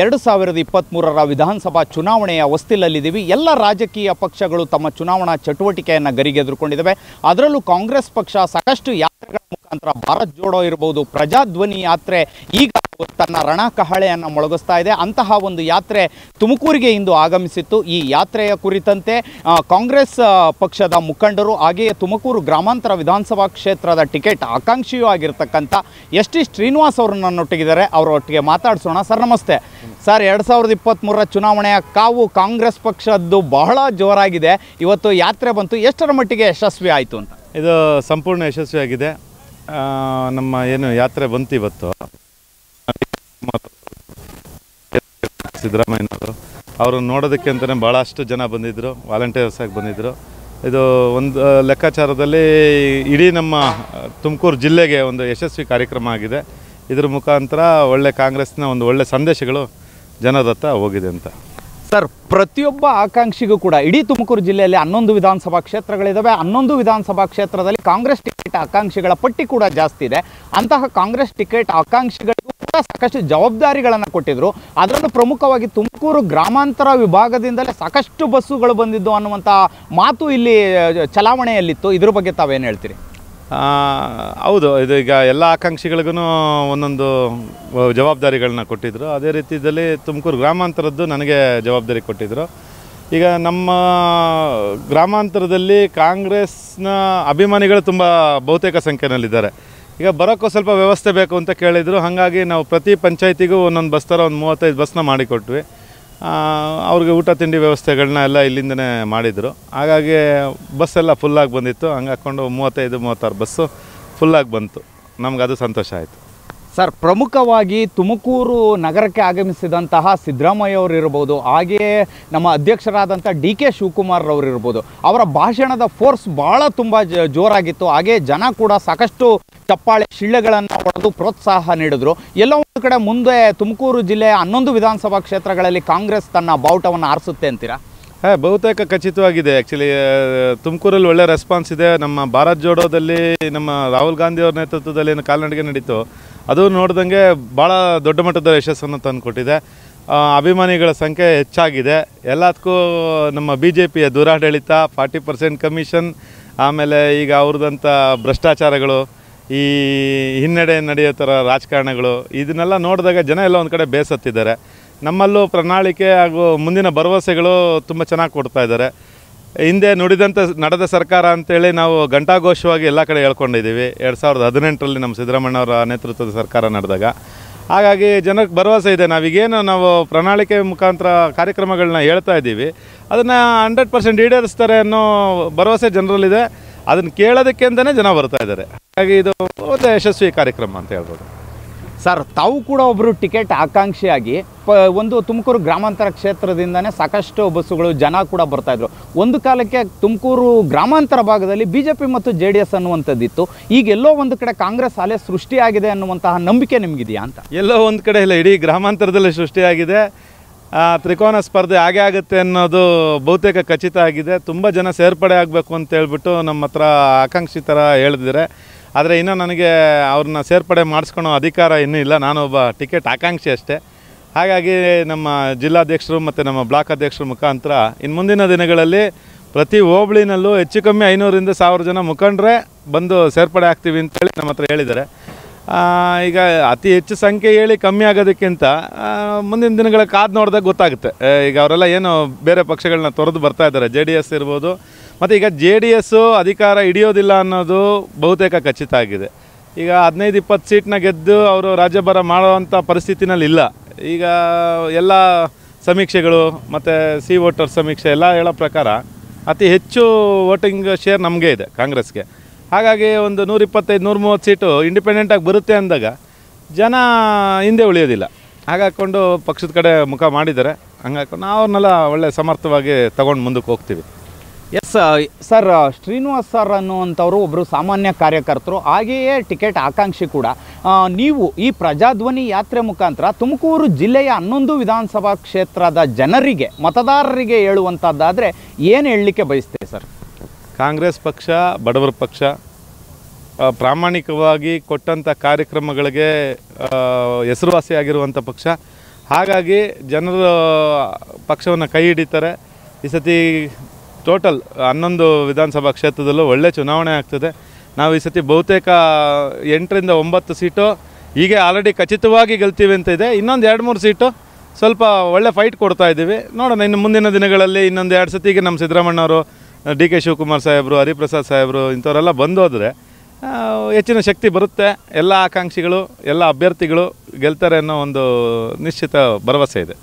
ಎರಡು ಸಾವಿರದ ಇಪ್ಪತ್ತ್ಮೂರರ ವಿಧಾನಸಭಾ ಚುನಾವಣೆಯ ಹೊಸ್ತಿಲಲ್ಲಿದ್ದೀವಿ ಎಲ್ಲ ರಾಜಕೀಯ ಪಕ್ಷಗಳು ತಮ್ಮ ಚುನಾವಣಾ ಚಟುವಟಿಕೆಯನ್ನು ಗರಿಗೆದುರುಕೊಂಡಿದ್ದಾವೆ ಅದರಲ್ಲೂ ಕಾಂಗ್ರೆಸ್ ಪಕ್ಷ ಸಾಕಷ್ಟು ಯಾತ್ರೆಗಳ ಮುಖಾಂತರ ಭಾರತ್ ಜೋಡೋ ಇರಬಹುದು ಪ್ರಜಾಧ್ವನಿ ಯಾತ್ರೆ ಈಗ ತನ್ನ ರಣ ಕಹಳೆಯನ್ನು ಮೊಳಗಿಸ್ತಾ ಇದೆ ಅಂತಹ ಒಂದು ಯಾತ್ರೆ ತುಮಕೂರಿಗೆ ಇಂದು ಆಗಮಿಸಿತ್ತು ಈ ಯಾತ್ರೆಯ ಕುರಿತಂತೆ ಕಾಂಗ್ರೆಸ್ ಪಕ್ಷದ ಮುಖಂಡರು ಹಾಗೆಯೇ ತುಮಕೂರು ಗ್ರಾಮಾಂತರ ವಿಧಾನಸಭಾ ಕ್ಷೇತ್ರದ ಟಿಕೆಟ್ ಆಕಾಂಕ್ಷಿಯೂ ಆಗಿರ್ತಕ್ಕಂಥ ಎಸ್ ಟಿ ಶ್ರೀನಿವಾಸ್ ಅವ್ರನ್ನ ನನ್ನೊಟ್ಟಿಗಿದ್ದಾರೆ ಅವರೊಟ್ಟಿಗೆ ಮಾತಾಡಿಸೋಣ ಸರ್ ನಮಸ್ತೆ ಸರ್ ಎರಡು ಸಾವಿರದ ಇಪ್ಪತ್ತ್ಮೂರರ ಚುನಾವಣೆಯ ಕಾವು ಕಾಂಗ್ರೆಸ್ ಪಕ್ಷದ್ದು ಬಹಳ ಜೋರಾಗಿದೆ ಇವತ್ತು ಯಾತ್ರೆ ಬಂತು ಎಷ್ಟರ ಮಟ್ಟಿಗೆ ಯಶಸ್ವಿ ಆಯಿತು ಅಂತ ಇದು ಸಂಪೂರ್ಣ ಯಶಸ್ವಿಯಾಗಿದೆ ನಮ್ಮ ಏನು ಯಾತ್ರೆ ಬಂತು ಇವತ್ತು ಸಿದ್ದರಾಮಯ್ಯನವರು ಅವ್ರನ್ನ ನೋಡೋದಕ್ಕೆ ಅಂತಲೇ ಭಾಳಷ್ಟು ಜನ ಬಂದಿದ್ದರು ವಾಲಂಟಿಯರ್ಸ್ ಆಗಿ ಬಂದಿದ್ದರು ಇದು ಒಂದು ಲೆಕ್ಕಾಚಾರದಲ್ಲಿ ಇಡೀ ನಮ್ಮ ತುಮಕೂರು ಜಿಲ್ಲೆಗೆ ಒಂದು ಯಶಸ್ವಿ ಕಾರ್ಯಕ್ರಮ ಆಗಿದೆ ಇದ್ರ ಮುಖಾಂತರ ಒಳ್ಳೆ ಕಾಂಗ್ರೆಸ್ನ ಒಂದು ಒಳ್ಳೆ ಸಂದೇಶಗಳು ಜನದತ್ತ ಹೋಗಿದೆ ಅಂತ ಸರ್ ಪ್ರತಿಯೊಬ್ಬ ಆಕಾಂಕ್ಷಿಗೂ ಕೂಡ ಇಡೀ ತುಮಕೂರು ಜಿಲ್ಲೆಯಲ್ಲಿ ಹನ್ನೊಂದು ವಿಧಾನಸಭಾ ಕ್ಷೇತ್ರಗಳಿದ್ದಾವೆ ಹನ್ನೊಂದು ವಿಧಾನಸಭಾ ಕ್ಷೇತ್ರದಲ್ಲಿ ಕಾಂಗ್ರೆಸ್ ಟಿಕೆಟ್ ಆಕಾಂಕ್ಷಿಗಳ ಪಟ್ಟಿ ಕೂಡ ಜಾಸ್ತಿ ಇದೆ ಅಂತಹ ಕಾಂಗ್ರೆಸ್ ಟಿಕೆಟ್ ಆಕಾಂಕ್ಷಿಗಳ ಸಾಕಷ್ಟು ಜವಾಬ್ದಾರಿಗಳನ್ನು ಕೊಟ್ಟಿದ್ರು ಅದರಲ್ಲೂ ಪ್ರಮುಖವಾಗಿ ತುಮಕೂರು ಗ್ರಾಮಾಂತರ ವಿಭಾಗದಿಂದಲೇ ಸಾಕಷ್ಟು ಬಸ್ಸುಗಳು ಬಂದಿದ್ದು ಅನ್ನುವಂಥ ಮಾತು ಇಲ್ಲಿ ಚಲಾವಣೆಯಲ್ಲಿತ್ತು ಇದ್ರ ಬಗ್ಗೆ ತಾವೇನು ಹೇಳ್ತೀರಿ ಹೌದು ಇದು ಈಗ ಎಲ್ಲ ಆಕಾಂಕ್ಷಿಗಳಿಗೂ ಒಂದೊಂದು ಜವಾಬ್ದಾರಿಗಳನ್ನ ಕೊಟ್ಟಿದ್ದರು ಅದೇ ರೀತಿಯಲ್ಲಿ ತುಮಕೂರು ಗ್ರಾಮಾಂತರದ್ದು ನನಗೆ ಜವಾಬ್ದಾರಿ ಕೊಟ್ಟಿದ್ದರು ಈಗ ನಮ್ಮ ಗ್ರಾಮಾಂತರದಲ್ಲಿ ಕಾಂಗ್ರೆಸ್ನ ಅಭಿಮಾನಿಗಳು ತುಂಬ ಬಹುತೇಕ ಸಂಖ್ಯೆಯಲ್ಲಿದ್ದಾರೆ ಈಗ ಬರೋಕ್ಕೂ ಸ್ವಲ್ಪ ವ್ಯವಸ್ಥೆ ಬೇಕು ಅಂತ ಕೇಳಿದರು ಹಾಗಾಗಿ ನಾವು ಪ್ರತಿ ಪಂಚಾಯತಿಗೂ ಒಂದೊಂದು ಬಸ್ ಥರ ಒಂದು ಮೂವತ್ತೈದು ಬಸ್ನ ಮಾಡಿಕೊಟ್ವಿ ಅವ್ರಿಗೆ ಊಟ ತಿಂಡಿ ವ್ಯವಸ್ಥೆಗಳನ್ನ ಎಲ್ಲ ಇಲ್ಲಿಂದನೇ ಮಾಡಿದರು ಹಾಗಾಗಿ ಬಸ್ಸೆಲ್ಲ ಫುಲ್ಲಾಗಿ ಬಂದಿತ್ತು ಹಂಗೆ ಹಾಕ್ಕೊಂಡು ಮೂವತ್ತೈದು ಮೂವತ್ತಾರು ಬಸ್ಸು ಫುಲ್ಲಾಗಿ ಬಂತು ನಮ್ಗೆ ಅದು ಸಂತೋಷ ಆಯಿತು ಸರ್ ಪ್ರಮುಖವಾಗಿ ತುಮಕೂರು ನಗರಕ್ಕೆ ಆಗಮಿಸಿದಂತಹ ಸಿದ್ದರಾಮಯ್ಯ ಅವರು ಇರ್ಬೋದು ಹಾಗೆಯೇ ನಮ್ಮ ಅಧ್ಯಕ್ಷರಾದಂಥ ಡಿ ಕೆ ಶಿವಕುಮಾರ್ ಅವರು ಇರ್ಬೋದು ಅವರ ಭಾಷಣದ ಫೋರ್ಸ್ ಭಾಳ ತುಂಬ ಜೋರಾಗಿತ್ತು ಹಾಗೆ ಜನ ಕೂಡ ಸಾಕಷ್ಟು ಚಪ್ಪಾಳೆ ಶಿಳ್ಳೆಗಳನ್ನು ಹೊಡೆದು ಪ್ರೋತ್ಸಾಹ ನೀಡಿದ್ರು ಎಲ್ಲ ಒಂದು ಕಡೆ ಮುಂದೆ ತುಮಕೂರು ಜಿಲ್ಲೆಯ ಹನ್ನೊಂದು ವಿಧಾನಸಭಾ ಕ್ಷೇತ್ರಗಳಲ್ಲಿ ಕಾಂಗ್ರೆಸ್ ತನ್ನ ಬಾವುಟವನ್ನು ಆರಿಸುತ್ತೆ ಅಂತೀರಾ ಹಾಂ ಬಹುತೇಕ ಖಚಿತವಾಗಿದೆ ಆ್ಯಕ್ಚುಲಿ ತುಮಕೂರಲ್ಲಿ ಒಳ್ಳೆ ರೆಸ್ಪಾನ್ಸ್ ಇದೆ ನಮ್ಮ ಭಾರತ್ ಜೋಡೋದಲ್ಲಿ ನಮ್ಮ ರಾಹುಲ್ ಗಾಂಧಿ ಅವ್ರ ನೇತೃತ್ವದಲ್ಲಿ ಏನು ಕಾಲ್ನಡಿಗೆ ನಡೀತು ಅದು ನೋಡಿದಂಗೆ ಭಾಳ ದೊಡ್ಡ ಮಟ್ಟದ ಯಶಸ್ಸನ್ನು ತಂದುಕೊಟ್ಟಿದೆ ಅಭಿಮಾನಿಗಳ ಸಂಖ್ಯೆ ಹೆಚ್ಚಾಗಿದೆ ಎಲ್ಲದಕ್ಕೂ ನಮ್ಮ ಬಿ ಜೆ ಪಿಯ ದುರಾಡಳಿತ ಫಾರ್ಟಿ ಪರ್ಸೆಂಟ್ ಕಮಿಷನ್ ಆಮೇಲೆ ಈಗ ಅವ್ರದ್ದಂಥ ಭ್ರಷ್ಟಾಚಾರಗಳು ಈ ಹಿನ್ನಡೆ ನಡೆಯೋ ಥರ ರಾಜಕಾರಣಗಳು ಇದನ್ನೆಲ್ಲ ನೋಡಿದಾಗ ಜನ ಎಲ್ಲ ಒಂದು ಕಡೆ ಬೇಸತ್ತಿದ್ದಾರೆ ನಮ್ಮಲ್ಲೂ ಪ್ರಣಾಳಿಕೆ ಹಾಗೂ ಮುಂದಿನ ಭರವಸೆಗಳು ತುಂಬ ಚೆನ್ನಾಗಿ ಕೊಡ್ತಾ ಇದ್ದಾರೆ ಹಿಂದೆ ನುಡಿದಂಥ ನಡೆದ ಸರ್ಕಾರ ಅಂತೇಳಿ ನಾವು ಘಂಟಾಘೋಷವಾಗಿ ಎಲ್ಲ ಕಡೆ ಹೇಳ್ಕೊಂಡಿದ್ದೀವಿ ಎರಡು ಸಾವಿರದ ಹದಿನೆಂಟರಲ್ಲಿ ನಮ್ಮ ಅವರ ನೇತೃತ್ವದ ಸರ್ಕಾರ ನಡೆದಾಗ ಹಾಗಾಗಿ ಜನಕ್ಕೆ ಭರವಸೆ ಇದೆ ನಾವೀಗೇನು ನಾವು ಪ್ರಣಾಳಿಕೆ ಮುಖಾಂತರ ಕಾರ್ಯಕ್ರಮಗಳನ್ನ ಹೇಳ್ತಾ ಇದ್ದೀವಿ ಅದನ್ನು ಹಂಡ್ರೆಡ್ ಪರ್ಸೆಂಟ್ ಈಡೇರಿಸ್ತಾರೆ ಅನ್ನೋ ಭರವಸೆ ಜನರಲ್ಲಿದೆ ಅದನ್ನು ಕೇಳೋದಕ್ಕೆ ಅಂತಲೇ ಜನ ಬರ್ತಾ ಇದ್ದಾರೆ ಹಾಗಾಗಿ ಇದು ಒಂದು ಯಶಸ್ವಿ ಕಾರ್ಯಕ್ರಮ ಅಂತ ಹೇಳ್ಬೋದು ಸರ್ ತಾವು ಕೂಡ ಒಬ್ಬರು ಟಿಕೆಟ್ ಆಕಾಂಕ್ಷಿಯಾಗಿ ಪ ಒಂದು ತುಮಕೂರು ಗ್ರಾಮಾಂತರ ಕ್ಷೇತ್ರದಿಂದನೇ ಸಾಕಷ್ಟು ಬಸ್ಸುಗಳು ಜನ ಕೂಡ ಬರ್ತಾಯಿದ್ರು ಒಂದು ಕಾಲಕ್ಕೆ ತುಮಕೂರು ಗ್ರಾಮಾಂತರ ಭಾಗದಲ್ಲಿ ಬಿ ಜೆ ಪಿ ಮತ್ತು ಜೆ ಡಿ ಎಸ್ ಅನ್ನುವಂಥದ್ದಿತ್ತು ಈಗ ಎಲ್ಲೋ ಒಂದು ಕಡೆ ಕಾಂಗ್ರೆಸ್ ಅಲೆ ಸೃಷ್ಟಿಯಾಗಿದೆ ಅನ್ನುವಂತಹ ನಂಬಿಕೆ ನಿಮಗಿದೆಯಾ ಅಂತ ಎಲ್ಲೋ ಒಂದು ಕಡೆ ಇಲ್ಲ ಇಡೀ ಗ್ರಾಮಾಂತರದಲ್ಲಿ ಸೃಷ್ಟಿಯಾಗಿದೆ ತ್ರಿಕೋನ ಸ್ಪರ್ಧೆ ಹಾಗೆ ಆಗುತ್ತೆ ಅನ್ನೋದು ಬಹುತೇಕ ಖಚಿತ ಆಗಿದೆ ತುಂಬ ಜನ ಸೇರ್ಪಡೆ ಆಗಬೇಕು ಅಂತ ಹೇಳ್ಬಿಟ್ಟು ನಮ್ಮ ಹತ್ರ ಆಕಾಂಕ್ಷಿ ಥರ ಆದರೆ ಇನ್ನೂ ನನಗೆ ಅವ್ರನ್ನ ಸೇರ್ಪಡೆ ಮಾಡಿಸ್ಕೊಳೋ ಅಧಿಕಾರ ಇನ್ನೂ ಇಲ್ಲ ನಾನೊಬ್ಬ ಟಿಕೆಟ್ ಆಕಾಂಕ್ಷಿ ಅಷ್ಟೇ ಹಾಗಾಗಿ ನಮ್ಮ ಜಿಲ್ಲಾಧ್ಯಕ್ಷರು ಮತ್ತು ನಮ್ಮ ಬ್ಲಾಕ್ ಅಧ್ಯಕ್ಷರ ಮುಖಾಂತರ ಇನ್ನು ಮುಂದಿನ ದಿನಗಳಲ್ಲಿ ಪ್ರತಿ ಹೋಬಳಿನಲ್ಲೂ ಹೆಚ್ಚು ಕಮ್ಮಿ ಐನೂರಿಂದ ಸಾವಿರ ಜನ ಮುಖಂಡರೇ ಬಂದು ಸೇರ್ಪಡೆ ಆಗ್ತೀವಿ ಅಂತೇಳಿ ನಮ್ಮ ಹತ್ರ ಹೇಳಿದ್ದಾರೆ ಈಗ ಅತಿ ಹೆಚ್ಚು ಸಂಖ್ಯೆ ಹೇಳಿ ಕಮ್ಮಿ ಆಗೋದಕ್ಕಿಂತ ಮುಂದಿನ ದಿನಗಳ ಕಾದ್ ನೋಡಿದಾಗ ಗೊತ್ತಾಗುತ್ತೆ ಈಗ ಅವರೆಲ್ಲ ಏನು ಬೇರೆ ಪಕ್ಷಗಳನ್ನ ತೊರೆದು ಬರ್ತಾ ಇದ್ದಾರೆ ಜೆ ಡಿ ಎಸ್ ಇರ್ಬೋದು ಮತ್ತು ಈಗ ಜೆ ಡಿ ಎಸ್ಸು ಅಧಿಕಾರ ಹಿಡಿಯೋದಿಲ್ಲ ಅನ್ನೋದು ಬಹುತೇಕ ಖಚಿತ ಆಗಿದೆ ಈಗ ಹದಿನೈದು ಇಪ್ಪತ್ತು ಸೀಟ್ನ ಗೆದ್ದು ಅವರು ರಾಜ್ಯಭಾರ ಮಾಡುವಂಥ ಪರಿಸ್ಥಿತಿನಲ್ಲಿ ಇಲ್ಲ ಈಗ ಎಲ್ಲ ಸಮೀಕ್ಷೆಗಳು ಮತ್ತು ಸಿ ವೋಟರ್ ಸಮೀಕ್ಷೆ ಎಲ್ಲ ಹೇಳೋ ಪ್ರಕಾರ ಅತಿ ಹೆಚ್ಚು ವೋಟಿಂಗ್ ಶೇರ್ ನಮಗೆ ಇದೆ ಕಾಂಗ್ರೆಸ್ಗೆ ಹಾಗಾಗಿ ಒಂದು ನೂರಿಪ್ಪತ್ತೈದು ನೂರ ಮೂವತ್ತು ಸೀಟು ಇಂಡಿಪೆಂಡೆಂಟಾಗಿ ಬರುತ್ತೆ ಅಂದಾಗ ಜನ ಹಿಂದೆ ಉಳಿಯೋದಿಲ್ಲ ಹಾಗಾಕೊಂಡು ಪಕ್ಷದ ಕಡೆ ಮುಖ ಮಾಡಿದರೆ ಹಂಗಾಕೊಂಡು ನಾವು ಅವ್ರನ್ನೆಲ್ಲ ಒಳ್ಳೆ ಸಮರ್ಥವಾಗಿ ತಗೊಂಡು ಮುಂದಕ್ಕೆ ಹೋಗ್ತೀವಿ ಎಸ್ ಸರ್ ಶ್ರೀನಿವಾಸ್ ಸರ್ ಅನ್ನುವಂಥವ್ರು ಒಬ್ಬರು ಸಾಮಾನ್ಯ ಕಾರ್ಯಕರ್ತರು ಹಾಗೆಯೇ ಟಿಕೆಟ್ ಆಕಾಂಕ್ಷಿ ಕೂಡ ನೀವು ಈ ಪ್ರಜಾಧ್ವನಿ ಯಾತ್ರೆ ಮುಖಾಂತರ ತುಮಕೂರು ಜಿಲ್ಲೆಯ ಹನ್ನೊಂದು ವಿಧಾನಸಭಾ ಕ್ಷೇತ್ರದ ಜನರಿಗೆ ಮತದಾರರಿಗೆ ಹೇಳುವಂಥದ್ದಾದರೆ ಏನು ಹೇಳಲಿಕ್ಕೆ ಬಯಸ್ತೀರಿ ಕಾಂಗ್ರೆಸ್ ಪಕ್ಷ ಬಡವರ ಪಕ್ಷ ಪ್ರಾಮಾಣಿಕವಾಗಿ ಕೊಟ್ಟಂಥ ಕಾರ್ಯಕ್ರಮಗಳಿಗೆ ಹೆಸರುವಾಸಿಯಾಗಿರುವಂಥ ಪಕ್ಷ ಹಾಗಾಗಿ ಜನರು ಪಕ್ಷವನ್ನು ಕೈ ಹಿಡಿತಾರೆ ಈ ಸತಿ ಟೋಟಲ್ ಹನ್ನೊಂದು ವಿಧಾನಸಭಾ ಕ್ಷೇತ್ರದಲ್ಲೂ ಒಳ್ಳೆ ಚುನಾವಣೆ ಆಗ್ತದೆ ನಾವು ಈ ಸತಿ ಬಹುತೇಕ ಎಂಟರಿಂದ ಒಂಬತ್ತು ಸೀಟು ಹೀಗೆ ಆಲ್ರೆಡಿ ಖಚಿತವಾಗಿ ಗೆಲ್ತೀವಿ ಅಂತ ಇದೆ ಇನ್ನೊಂದು ಎರಡು ಮೂರು ಸೀಟು ಸ್ವಲ್ಪ ಒಳ್ಳೆ ಫೈಟ್ ಕೊಡ್ತಾ ಇದ್ದೀವಿ ನೋಡೋಣ ಇನ್ನು ಮುಂದಿನ ದಿನಗಳಲ್ಲಿ ಇನ್ನೊಂದು ಎರಡು ಸತಿಗೆ ನಮ್ಮ ಸಿದ್ದರಾಮಣ್ಣವರು ಡಿ ಕೆ ಶಿವಕುಮಾರ್ ಸಾಹೇಬರು ಹರಿಪ್ರಸಾದ್ ಸಾಹೇಬರು ಇಂಥವರೆಲ್ಲ ಬಂದೋದರೆ ಹೆಚ್ಚಿನ ಶಕ್ತಿ ಬರುತ್ತೆ ಎಲ್ಲ ಆಕಾಂಕ್ಷಿಗಳು ಎಲ್ಲ ಅಭ್ಯರ್ಥಿಗಳು ಗೆಲ್ತಾರೆ ಅನ್ನೋ ಒಂದು ನಿಶ್ಚಿತ ಭರವಸೆ ಇದೆ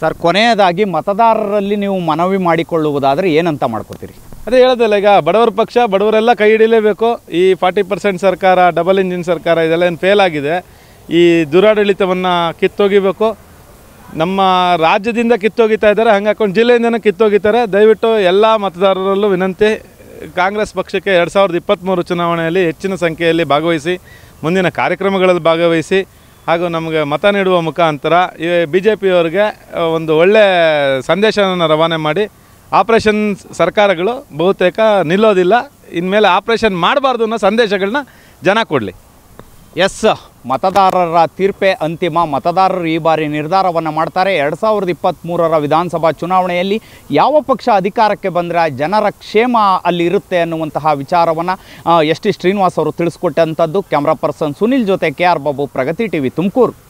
ಸರ್ ಕೊನೆಯದಾಗಿ ಮತದಾರರಲ್ಲಿ ನೀವು ಮನವಿ ಮಾಡಿಕೊಳ್ಳುವುದಾದರೆ ಏನಂತ ಮಾಡ್ಕೋತೀರಿ ಅದೇ ಹೇಳೋದಲ್ಲ ಈಗ ಬಡವರ ಪಕ್ಷ ಬಡವರೆಲ್ಲ ಕೈ ಹಿಡಿಯಲೇಬೇಕು ಈ ಫಾರ್ಟಿ ಪರ್ಸೆಂಟ್ ಸರ್ಕಾರ ಡಬಲ್ ಇಂಜಿನ್ ಸರ್ಕಾರ ಇದೆಲ್ಲ ಏನು ಫೇಲ್ ಆಗಿದೆ ಈ ದುರಾಡಳಿತವನ್ನು ಕಿತ್ತೊಗಿಬೇಕು ನಮ್ಮ ರಾಜ್ಯದಿಂದ ಕಿತ್ತೋಗಿತಾ ಇದ್ದಾರೆ ಹಂಗೆ ಹಾಕೊಂಡು ಜಿಲ್ಲೆಯಿಂದನೂ ಕಿತ್ತೋಗಿತಾರೆ ದಯವಿಟ್ಟು ಎಲ್ಲ ಮತದಾರರಲ್ಲೂ ವಿನಂತಿ ಕಾಂಗ್ರೆಸ್ ಪಕ್ಷಕ್ಕೆ ಎರಡು ಸಾವಿರದ ಇಪ್ಪತ್ತ್ಮೂರು ಚುನಾವಣೆಯಲ್ಲಿ ಹೆಚ್ಚಿನ ಸಂಖ್ಯೆಯಲ್ಲಿ ಭಾಗವಹಿಸಿ ಮುಂದಿನ ಕಾರ್ಯಕ್ರಮಗಳಲ್ಲಿ ಭಾಗವಹಿಸಿ ಹಾಗೂ ನಮಗೆ ಮತ ನೀಡುವ ಮುಖಾಂತರ ಈ ಬಿ ಜೆ ಪಿಯವ್ರಿಗೆ ಒಂದು ಒಳ್ಳೆಯ ಸಂದೇಶವನ್ನು ರವಾನೆ ಮಾಡಿ ಆಪ್ರೇಷನ್ ಸರ್ಕಾರಗಳು ಬಹುತೇಕ ನಿಲ್ಲೋದಿಲ್ಲ ಇನ್ಮೇಲೆ ಆಪ್ರೇಷನ್ ಮಾಡಬಾರ್ದು ಅನ್ನೋ ಸಂದೇಶಗಳನ್ನ ಜನ ಕೊಡಲಿ ಎಸ್ ಮತದಾರರ ತೀರ್ಪೆ ಅಂತಿಮ ಮತದಾರರು ಈ ಬಾರಿ ನಿರ್ಧಾರವನ್ನು ಮಾಡ್ತಾರೆ ಎರಡು ಸಾವಿರದ ಇಪ್ಪತ್ತ್ಮೂರರ ವಿಧಾನಸಭಾ ಚುನಾವಣೆಯಲ್ಲಿ ಯಾವ ಪಕ್ಷ ಅಧಿಕಾರಕ್ಕೆ ಬಂದರೆ ಜನರ ಕ್ಷೇಮ ಅಲ್ಲಿ ಇರುತ್ತೆ ಅನ್ನುವಂತಹ ವಿಚಾರವನ್ನು ಎಸ್ ಟಿ ಶ್ರೀನಿವಾಸ್ ಅವರು ತಿಳಿಸ್ಕೊಟ್ಟಂಥದ್ದು ಕ್ಯಾಮ್ರಾ ಪರ್ಸನ್ ಸುನಿಲ್ ಜೊತೆ K R Babu Pragati V Tumakuru